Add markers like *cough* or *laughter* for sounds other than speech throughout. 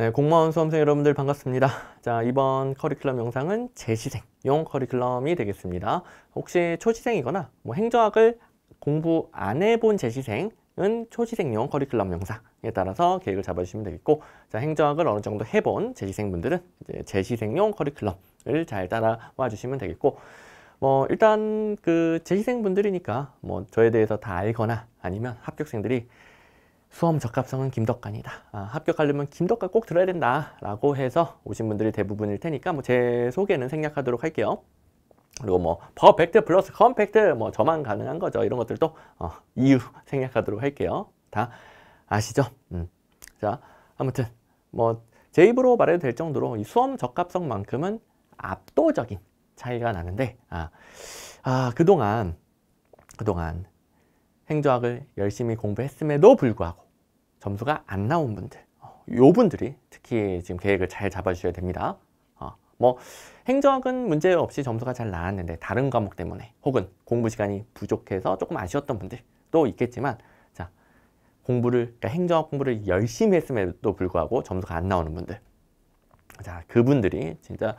네, 공무원 수험생 여러분들 반갑습니다. 자, 이번 커리큘럼 영상은 재시생용 커리큘럼이 되겠습니다. 혹시 초시생이거나 뭐 행정학을 공부 안 해본 재시생은 초시생용 커리큘럼 영상에 따라서 계획을 잡아주시면 되겠고 자, 행정학을 어느 정도 해본 재시생분들은 이제 재시생용 커리큘럼을 잘 따라와 주시면 되겠고 뭐 일단 그 재시생분들이니까 뭐 저에 대해서 다 알거나 아니면 합격생들이 수험 적합성은 김덕관이다. 아, 합격하려면 김덕관 꼭 들어야 된다. 라고 해서 오신 분들이 대부분일 테니까 뭐 제 소개는 생략하도록 할게요. 그리고 뭐 퍼펙트 플러스 컴팩트 뭐 저만 가능한 거죠. 이런 것들도 어, 이유 생략하도록 할게요. 다 아시죠? 음. 자, 아무튼 뭐 제 입으로 말해도 될 정도로 이 수험 적합성만큼은 압도적인 차이가 나는데 아, 아 그동안 그동안 행조학을 열심히 공부했음에도 불구하고 점수가 안 나온 분들 어, 요 분들이 특히 지금 계획을 잘 잡아주셔야 됩니다 어, 뭐 행정학은 문제 없이 점수가 잘 나왔는데 다른 과목 때문에 혹은 공부 시간이 부족해서 조금 아쉬웠던 분들 또 있겠지만 자 공부를 그러니까 행정학 공부를 열심히 했음에도 불구하고 점수가 안 나오는 분들 자 그분들이 진짜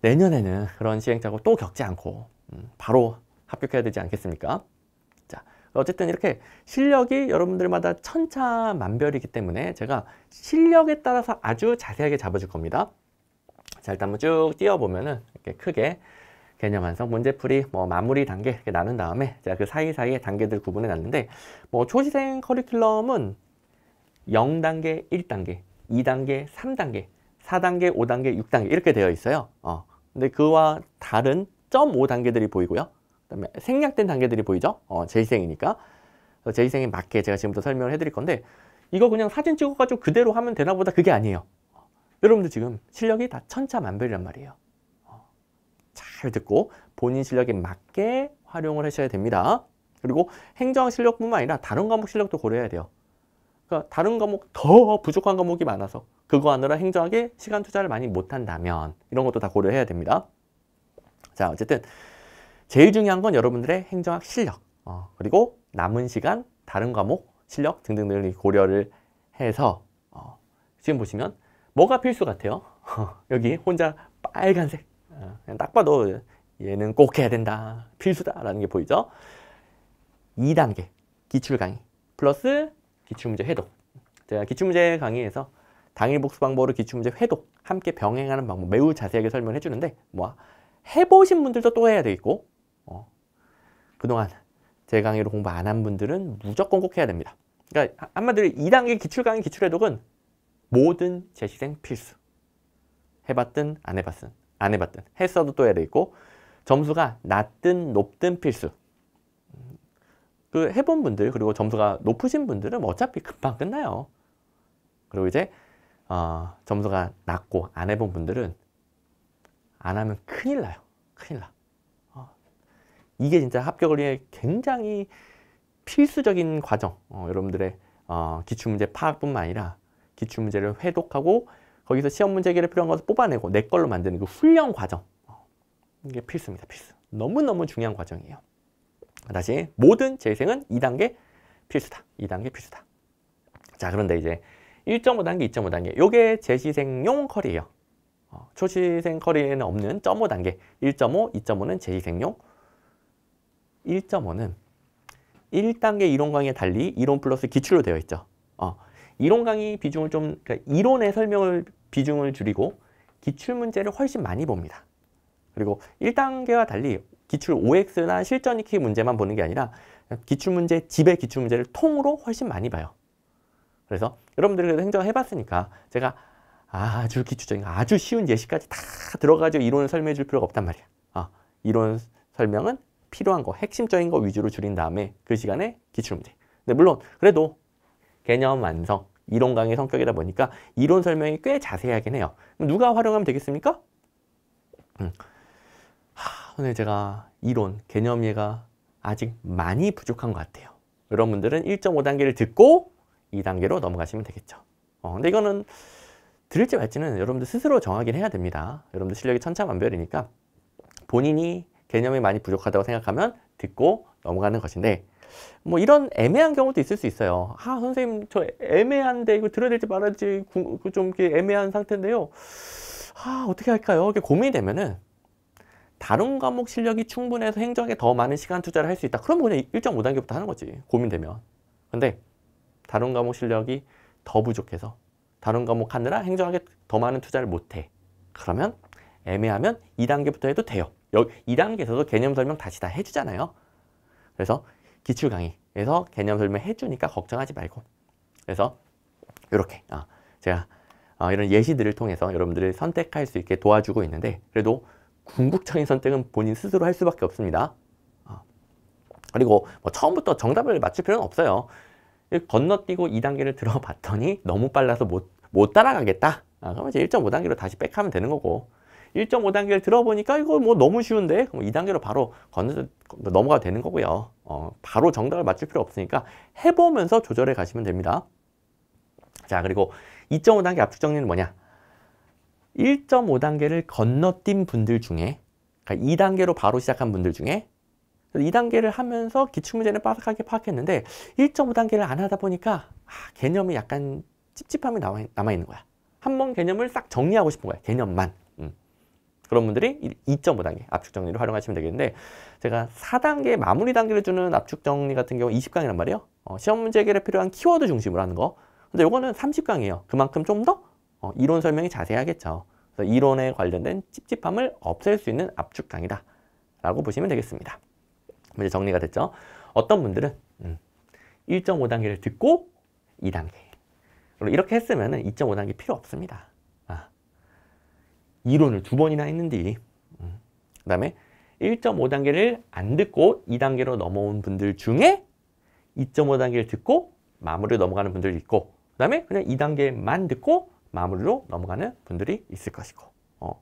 내년에는 그런 시행착오 또 겪지 않고 음, 바로 합격해야 되지 않겠습니까? 어쨌든 이렇게 실력이 여러분들마다 천차만별이기 때문에 제가 실력에 따라서 아주 자세하게 잡아줄 겁니다. 자 일단 한번 쭉 띄워보면은 이렇게 크게 개념 완성, 문제풀이, 뭐 마무리 단계 이렇게 나눈 다음에 제가 그 사이사이에 단계들 구분해 놨는데 뭐 초시생 커리큘럼은 0단계, 1단계, 2단계, 3단계, 4단계, 5단계, 6단계 이렇게 되어 있어요. 어. 근데 그와 다른 0.5단계들이 보이고요. 그다음에 생략된 단계들이 보이죠? 어, 재생이니까 재희생에 맞게 제가 지금부터 설명을 해드릴 건데 이거 그냥 사진 찍어가지고 그대로 하면 되나 보다 그게 아니에요. 어, 여러분들 지금 실력이 다 천차만별이란 말이에요. 어, 잘 듣고 본인 실력에 맞게 활용을 하셔야 됩니다. 그리고 행정 실력뿐만 아니라 다른 과목 실력도 고려해야 돼요. 그러니까 다른 과목 더 부족한 과목이 많아서 그거 하느라 행정학에 시간 투자를 많이 못한다면 이런 것도 다 고려해야 됩니다. 자 어쨌든 제일 중요한 건 여러분들의 행정학 실력 어, 그리고 남은 시간 다른 과목 실력 등등 등을 고려를 해서 어, 지금 보시면 뭐가 필수 같아요? *laughs* 여기 혼자 빨간색 어, 딱 봐도 얘는 꼭 해야 된다 필수다라는 게 보이죠? 2단계 기출 강의 플러스 기출문제 해독 제가 기출문제 강의에서 당일 복수 방법으로 기출문제 해독 함께 병행하는 방법 매우 자세하게 설명해 주는데 뭐 해보신 분들도 또 해야 되겠고 어. 그동안 제 강의로 공부 안 한 분들은 무조건 꼭 해야 됩니다. 그러니까 한마디로 2단계 기출 강의 기출 해독은 모든 재시생 필수. 해봤든 안 해봤든 안 해봤든 했어도 또 해야 되고 점수가 낮든 높든 필수. 그 해본 분들 그리고 점수가 높으신 분들은 어차피 금방 끝나요. 그리고 이제 어, 점수가 낮고 안 해본 분들은 안 하면 큰일 나요. 큰일 나. 이게 진짜 합격을 위해 굉장히 필수적인 과정 어, 여러분들의 어, 기출문제 파악뿐만 아니라 기출문제를 회독하고 거기서 시험문제 해결에 필요한 것을 뽑아내고 내 걸로 만드는 그 훈련 과정 어, 이게 필수입니다 필수 너무너무 중요한 과정이에요 다시 모든 재생은 2단계 필수다 2단계 필수다 자 그런데 이제 1.5단계 2.5단계 요게 재시생용 커리예요 어, 초시생 커리에는 없는 점5단계1.5 2.5는 재시생용 1.5는 1단계 이론 강의에 달리 이론 플러스 기출로 되어 있죠. 어, 이론 강의 비중을 좀 그러니까 이론의 설명을 비중을 줄이고 기출 문제를 훨씬 많이 봅니다. 그리고 1단계와 달리 기출 OX나 실전 익히 문제만 보는 게 아니라 기출 문제, 집의 기출 문제를 통으로 훨씬 많이 봐요. 그래서 여러분들이 행정 해봤으니까 제가 아주 기초적인 아주 쉬운 예시까지 다 들어가지고 이론을 설명해 줄 필요가 없단 말이야. 어, 이론 설명은 필요한 거, 핵심적인 거 위주로 줄인 다음에 그 시간에 기출문제. 근데 물론 그래도 개념 완성, 이론 강의 성격이다 보니까 이론 설명이 꽤 자세하긴 해요. 누가 활용하면 되겠습니까? 음. 하, 오늘 제가 이론, 개념 이해가 아직 많이 부족한 것 같아요. 이런 분들은 1.5단계를 듣고 2단계로 넘어가시면 되겠죠. 어, 근데 이거는 들을지 말지는 여러분들 스스로 정하긴 해야 됩니다. 여러분들 실력이 천차만별이니까 본인이 개념이 많이 부족하다고 생각하면 듣고 넘어가는 것인데 뭐 이런 애매한 경우도 있을 수 있어요. 아 선생님 저 애매한데 이거 들어야 될지 말할지 아좀 그 이렇게 애매한 상태인데요. 아 어떻게 할까요? 이렇게 고민이 되면은 다른 과목 실력이 충분해서 행정에 더 많은 시간 투자를 할 수 있다. 그럼 그냥 1.5단계부터 하는 거지. 고민되면. 근데 다른 과목 실력이 더 부족해서 다른 과목 하느라 행정학에 더 많은 투자를 못해. 그러면 애매하면 2단계부터 해도 돼요. 여기 2단계에서도 개념 설명 다시 다 해주잖아요. 그래서 기출 강의에서 개념 설명 해주니까 걱정하지 말고 그래서 이렇게 아, 제가 아, 이런 예시들을 통해서 여러분들을 선택할 수 있게 도와주고 있는데 그래도 궁극적인 선택은 본인 스스로 할 수밖에 없습니다. 아, 그리고 뭐 처음부터 정답을 맞출 필요는 없어요. 건너뛰고 2단계를 들어봤더니 너무 빨라서 못, 못 따라가겠다. 아, 그러면 이제 1.5단계로 다시 백하면 되는 거고 1.5단계를 들어보니까 이거 뭐 너무 쉬운데 그럼 2단계로 바로 건, 너 넘어가 도 되는 거고요. 어, 바로 정답을 맞출 필요 없으니까 해보면서 조절해 가시면 됩니다. 자 그리고 2.5단계 압축 정리는 뭐냐? 1.5단계를 건너뛴 분들 중에 그러니까 2단계로 바로 시작한 분들 중에 2단계를 하면서 기출문제는 빠삭하게 파악했는데 1.5단계를 안 하다 보니까 아, 개념이 약간 찝찝함이 남아있는 거야. 한 번 개념을 싹 정리하고 싶은 거야. 개념만. 그런 분들이 2.5단계 압축 정리를 활용하시면 되겠는데 제가 4단계 마무리 단계를 주는 압축 정리 같은 경우 20강이란 말이에요. 어, 시험 문제 해결에 필요한 키워드 중심으로 하는 거. 근데 요거는 30강이에요. 그만큼 좀 더 어, 이론 설명이 자세하겠죠. 그래서 이론에 관련된 찝찝함을 없앨 수 있는 압축 강의다. 라고 보시면 되겠습니다. 이제 정리가 됐죠. 어떤 분들은 음, 1.5단계를 듣고 2단계. 이렇게 했으면 2.5단계 필요 없습니다. 이론을 두 번이나 했는데 음, 그 다음에 1.5단계를 안 듣고 2단계로 넘어온 분들 중에 2.5단계를 듣고 마무리로 넘어가는 분들이 있고 그 다음에 그냥 2단계만 듣고 마무리로 넘어가는 분들이 있을 것이고 어.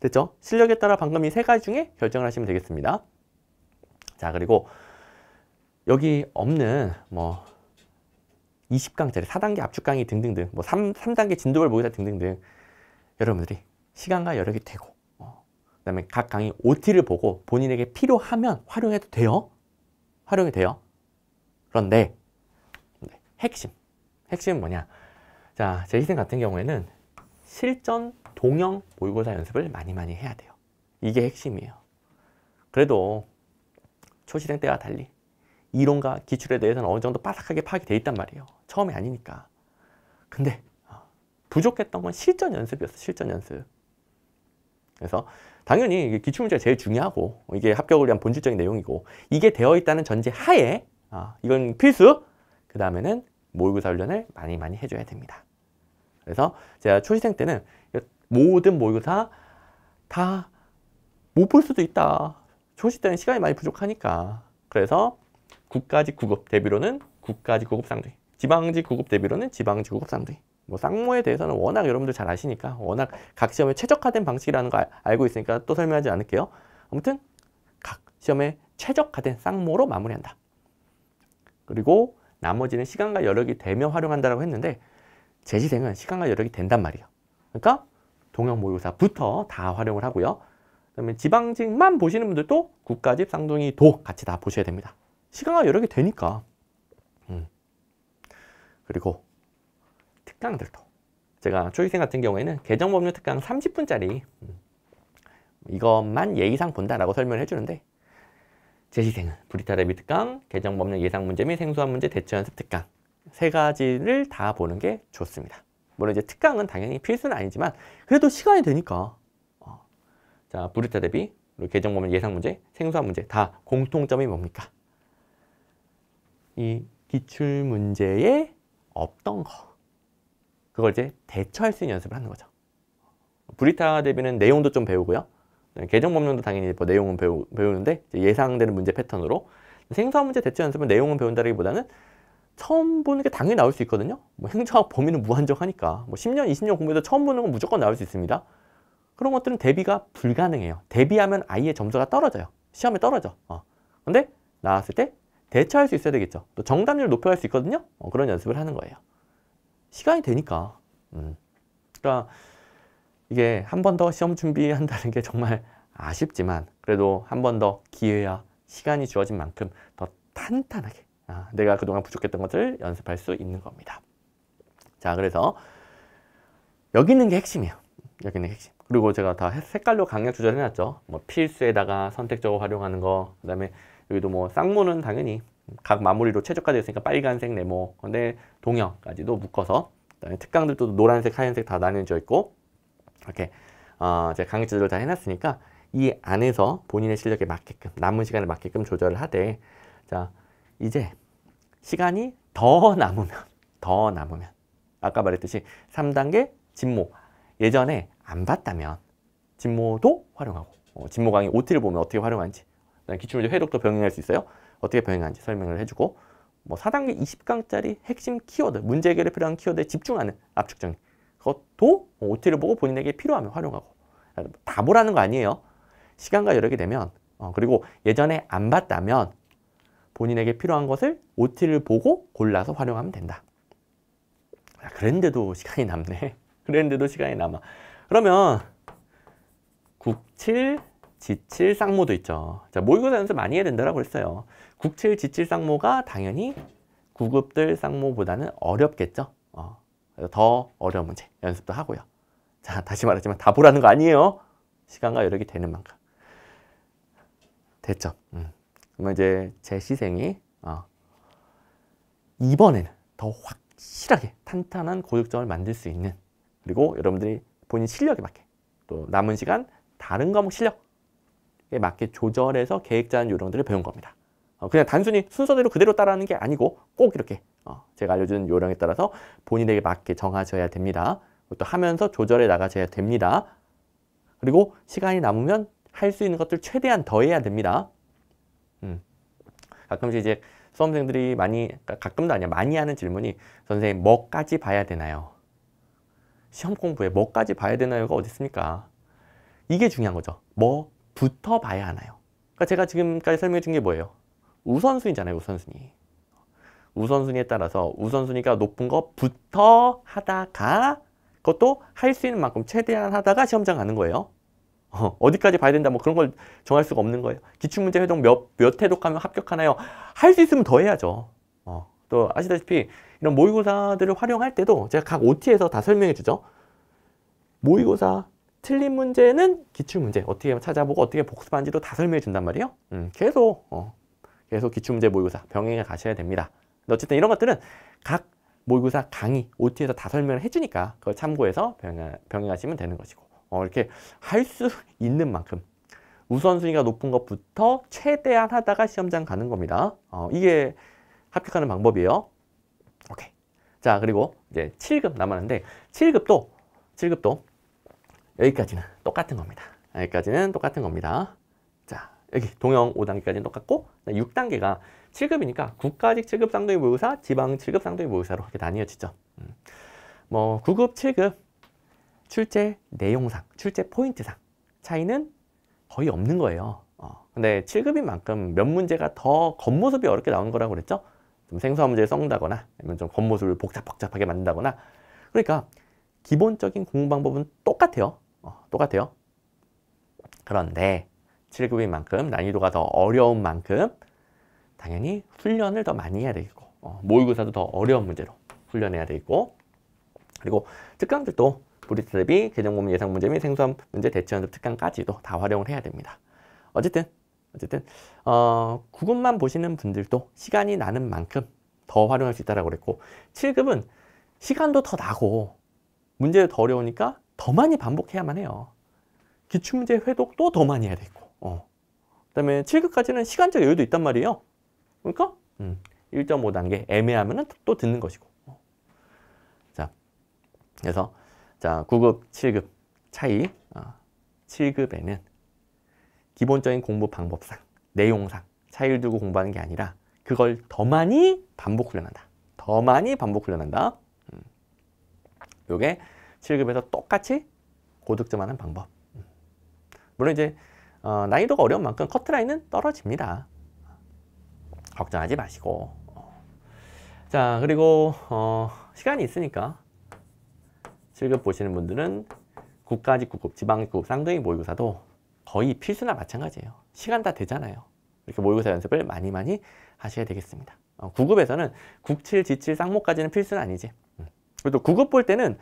됐죠? 실력에 따라 방금 이 세 가지 중에 결정을 하시면 되겠습니다 자 그리고 여기 없는 뭐 20강짜리 4단계 압축강의 등등등 뭐 3, 3단계 진도별 모의사 등등등 여러분들이 시간과 여력이 되고 어. 그 다음에 각 강의 OT를 보고 본인에게 필요하면 활용해도 돼요. 활용이 돼요. 그런데 네, 핵심, 핵심은 뭐냐? 자, 제희생 같은 경우에는 실전 동영 모의고사 연습을 많이 많이 해야 돼요. 이게 핵심이에요. 그래도 초시생 때와 달리 이론과 기출에 대해서는 어느 정도 빠삭하게 파악이 돼 있단 말이에요. 처음이 아니니까. 근데 어, 부족했던 건 실전 연습이었어, 실전 연습. 그래서 당연히 기출 문제가 제일 중요하고 이게 합격을 위한 본질적인 내용이고 이게 되어 있다는 전제 하에 아, 이건 필수. 그 다음에는 모의고사 훈련을 많이 많이 해줘야 됩니다. 그래서 제가 초시생 때는 모든 모의고사 다 못 볼 수도 있다. 초시 때는 시간이 많이 부족하니까. 그래서 국가직 구급 대비로는 국가직 구급 상둥이 지방직 구급 대비로는 지방직 구급 상둥이 뭐 쌍모에 대해서는 워낙 여러분들 잘 아시니까 워낙 각 시험에 최적화된 방식이라는 거 알고 있으니까 또 설명하지 않을게요. 아무튼 각 시험에 최적화된 쌍모로 마무리한다. 그리고 나머지는 시간과 여력이 되며 활용한다라고 했는데 제시생은 시간과 여력이 된단 말이에요. 그러니까 동영 모의고사부터 다 활용을 하고요. 그다음에 지방직만 보시는 분들도 국가집, 쌍둥이, 도 같이 다 보셔야 됩니다. 시간과 여력이 되니까. 음. 그리고 특강들도 제가 초이생 같은 경우에는 개정법률 특강 30분짜리 음, 이것만 예의상 본다라고 설명을 해주는데 제시생은 브리타 레비 특강, 개정법률 예상 문제 및 생소한 문제 대처 연습 특강 세 가지를 다 보는 게 좋습니다. 물론 이제 특강은 당연히 필수는 아니지만 그래도 시간이 되니까 어. 자 브리타 대비 그리고 개정법률 예상 문제, 생소한 문제 다 공통점이 뭡니까? 이 기출 문제에 없던 거 그걸 이제 대처할 수 있는 연습을 하는 거죠. 브리타 대비는 내용도 좀 배우고요. 네, 계정법령도 당연히 뭐 내용은 배우, 배우는데 예상되는 문제 패턴으로 생소한 문제 대처 연습은 내용은 배운다기보다는 처음 보는 게 당연히 나올 수 있거든요. 뭐 행정학 범위는 무한정하니까 뭐 10년, 20년 공부해도 처음 보는 건 무조건 나올 수 있습니다. 그런 것들은 대비가 불가능해요. 대비하면 아이의 점수가 떨어져요. 시험에 떨어져. 어. 근데 나왔을 때 대처할 수 있어야 되겠죠. 또 정답률 높여갈 수 있거든요. 어, 그런 연습을 하는 거예요. 시간이 되니까. 음. 그러니까 이게 한 번 더 시험 준비한다는 게 정말 아쉽지만 그래도 한 번 더 기회야 시간이 주어진 만큼 더 탄탄하게 아, 내가 그동안 부족했던 것을 연습할 수 있는 겁니다. 자 그래서 여기 있는 게 핵심이에요. 여기 있는 핵심. 그리고 제가 다 색깔로 강약 조절해놨죠. 뭐 필수에다가 선택적으로 활용하는 거, 그 다음에 여기도 뭐쌍무는 당연히 각 마무리로 최적화되어 으니까 빨간색 네모 근데 동형까지도 묶어서 그다음에 특강들도 노란색 하얀색 다 나뉘어져 있고 이렇게 어, 제가 강의자도를다 해놨으니까 이 안에서 본인의 실력에 맞게끔 남은 시간에 맞게끔 조절을 하되 자 이제 시간이 더 남으면 더 남으면 아까 말했듯이 3단계 진모 예전에 안 봤다면 진모도 활용하고 어, 진모 강의 OT를 보면 어떻게 활용하는지 기출문제 회독도 병행할 수 있어요 어떻게 변행하는지 설명을 해주고 뭐 4단계 20강짜리 핵심 키워드, 문제 해결에 필요한 키워드에 집중하는 압축 정리. 그것도 OT를 보고 본인에게 필요하면 활용하고. 그러니까 뭐 다 보라는 거 아니에요. 시간과 여력이 되면 어, 그리고 예전에 안 봤다면 본인에게 필요한 것을 OT를 보고 골라서 활용하면 된다. 아, 그랬는데도 시간이 남네. *laughs* 그랬는데도 시간이 남아. 그러면 97 지칠 상모도 있죠. 자, 모의고사 연습 많이 해야 된다라고 했어요. 국칠 지칠 상모가 당연히 구급들 상모보다는 어렵겠죠. 어, 더 어려운 문제 연습도 하고요. 자, 다시 말하지만 다 보라는 거 아니에요. 시간과 여력이 되는 만큼. 됐죠. 음. 그러면 이제 제 시생이 어, 이번에는 더 확실하게 탄탄한 고득점을 만들 수 있는 그리고 여러분들이 본인 실력에 맞게 또 남은 시간 다른 과목 실력 맞게 조절해서 계획 짜는 요령들을 배운 겁니다. 어, 그냥 단순히 순서대로 그대로 따라하는 게 아니고 꼭 이렇게 어, 제가 알려주는 요령에 따라서 본인에게 맞게 정하셔야 됩니다. 또 하면서 조절해 나가셔야 됩니다. 그리고 시간이 남으면 할 수 있는 것들 최대한 더해야 됩니다. 음. 가끔씩 이제 수험생들이 많이 그러니까 가끔도 아니야 많이 하는 질문이 선생님 뭐까지 봐야 되나요? 시험 공부에 뭐까지 봐야 되나요가 어디 있습니까? 이게 중요한 거죠. 뭐 붙어 봐야 하나요? 그러니까 제가 지금까지 설명해 준 게 뭐예요? 우선순위잖아요, 우선순위. 우선순위에 따라서 우선순위가 높은 거붙어 하다가 그것도 할 수 있는 만큼 최대한 하다가 시험장 가는 거예요. 어, 디까지 봐야 된다 뭐 그런 걸 정할 수가 없는 거예요. 기출문제 회독 몇, 몇 회독하면 합격하나요? 할 수 있으면 더 해야죠. 어, 또 아시다시피 이런 모의고사들을 활용할 때도 제가 각 OT에서 다 설명해 주죠. 모의고사, 틀린 문제는 기출문제 어떻게 찾아보고 어떻게 복습한지도 다 설명해 준단 말이에요. 음, 계속 어, 계속 기출문제 모의고사 병행해 가셔야 됩니다. 어쨌든 이런 것들은 각 모의고사 강의 OT에서 다 설명을 해주니까 그걸 참고해서 병행, 병행하시면 되는 것이고 어, 이렇게 할 수 있는 만큼 우선순위가 높은 것부터 최대한 하다가 시험장 가는 겁니다. 어, 이게 합격하는 방법이에요. 오케이. 자 그리고 이제 7급 남았는데 7급도 7급도 여기까지는 똑같은 겁니다. 여기까지는 똑같은 겁니다. 자, 여기 동영 5단계까지는 똑같고 6단계가 7급이니까 국가직 7급 상도의 보유사 지방 7급 상도의 보유사로 이렇게 나뉘어지죠. 음. 뭐 9급, 7급 출제 내용상, 출제 포인트상 차이는 거의 없는 거예요. 어. 근데 7급인 만큼 몇 문제가 더 겉모습이 어렵게 나온 거라고 그랬죠? 좀 생소한 문제를 썩는다거나 아니면 좀 겉모습을 복잡복잡하게 만든다거나 그러니까 기본적인 공부 방법은 똑같아요. 어, 똑같아요. 그런데 7급인 만큼 난이도가 더 어려운 만큼 당연히 훈련을 더 많이 해야 되겠고 어, 모의고사도 더 어려운 문제로 훈련해야 되겠고 그리고 특강들도 브리트 대비 개정 고민 예상 문제 및 생소한 문제 대체 연습 특강까지도 다 활용을 해야 됩니다. 어쨌든 어쨌든 어, 9급만 보시는 분들도 시간이 나는 만큼 더 활용할 수 있다라고 그랬고 7급은 시간도 더 나고 문제도 더 어려우니까 더 많이 반복해야만 해요. 기출문제 회독도 더 많이 해야 되고 어. 그 다음에 7급까지는 시간적 여유도 있단 말이에요. 그러니까 음, 1.5단계 애매하면 또 듣는 것이고 어. 자, 그래서 자 9급, 7급 차이 어, 7급에는 기본적인 공부 방법상, 내용상 차이를 두고 공부하는 게 아니라 그걸 더 많이 반복 훈련한다. 더 많이 반복 훈련한다. 음. 요게 7급에서 똑같이 고득점하는 방법. 물론 이제 어, 난이도가 어려운 만큼 커트라인은 떨어집니다. 걱정하지 마시고 자 그리고 어, 시간이 있으니까 7급 보시는 분들은 국가직 9급, 지방직 9급, 쌍둥이 모의고사도 거의 필수나 마찬가지예요. 시간 다 되잖아요. 이렇게 모의고사 연습을 많이 많이 하셔야 되겠습니다. 어, 9급에서는 국7지7 쌍목까지는 필수는 아니지. 음. 그리고 또 9급 볼 때는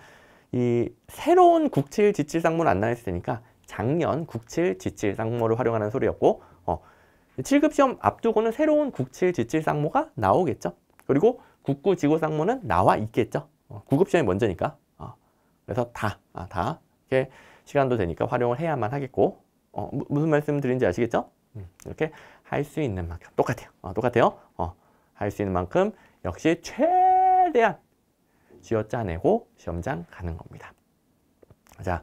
이 새로운 국칠 지칠 상무는 안 나왔으니까 작년 국칠 지칠 상무를 활용하는 소리였고 어, 7급 시험 앞두고는 새로운 국칠 지칠 상무가 나오겠죠. 그리고 국구 지구 상무는 나와 있겠죠. 어, 9급 시험이 먼저니까. 어, 그래서 다, 아, 다 이렇게 시간도 되니까 활용을 해야만 하겠고 어, 무슨 말씀 드린지 아시겠죠? 음, 이렇게 할 수 있는 만큼 똑같아요. 어, 똑같아요. 어, 할 수 있는 만큼 역시 최대한 쥐어 짜내고 시험장 가는 겁니다. 자,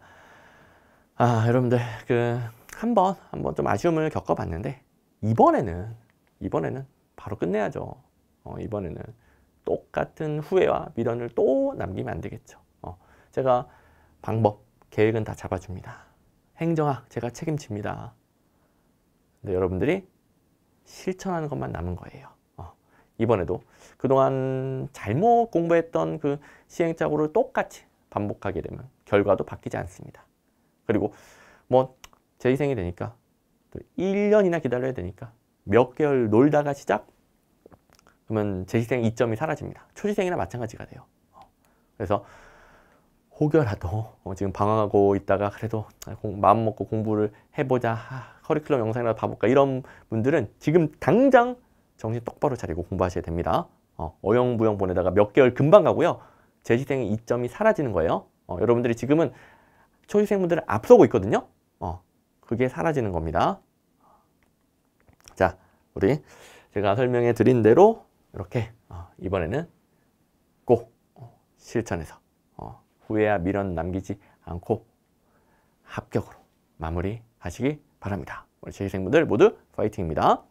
아, 여러분들, 그, 한 번, 한번 좀 아쉬움을 겪어봤는데, 이번에는, 이번에는 바로 끝내야죠. 어, 이번에는 똑같은 후회와 미련을 또 남기면 안 되겠죠. 어, 제가 방법, 계획은 다 잡아줍니다. 행정학, 제가 책임집니다. 근데 여러분들이 실천하는 것만 남은 거예요. 이번에도 그동안 잘못 공부했던 그 시행착오를 똑같이 반복하게 되면 결과도 바뀌지 않습니다. 그리고 뭐 재희생이 되니까 또 1년이나 기다려야 되니까 몇 개월 놀다가 시작 그러면 재희생 이점이 사라집니다. 초지생이나 마찬가지가 돼요. 그래서 혹여라도 어, 지금 방황하고 있다가 그래도 마음 먹고 공부를 해보자 아, 커리큘럼 영상이라도 봐볼까 이런 분들은 지금 당장 정신 똑바로 차리고 공부하셔야 됩니다. 어, 어영부영 보내다가 몇 개월 금방 가고요. 재시생의 이점이 사라지는 거예요. 어, 여러분들이 지금은 초시생분들을 앞서고 있거든요. 어, 그게 사라지는 겁니다. 자, 우리 제가 설명해 드린 대로 이렇게 어, 이번에는 꼭 어, 실천해서 어, 후회와 미련 남기지 않고 합격으로 마무리하시기 바랍니다. 우리 재시생분들 모두 파이팅입니다.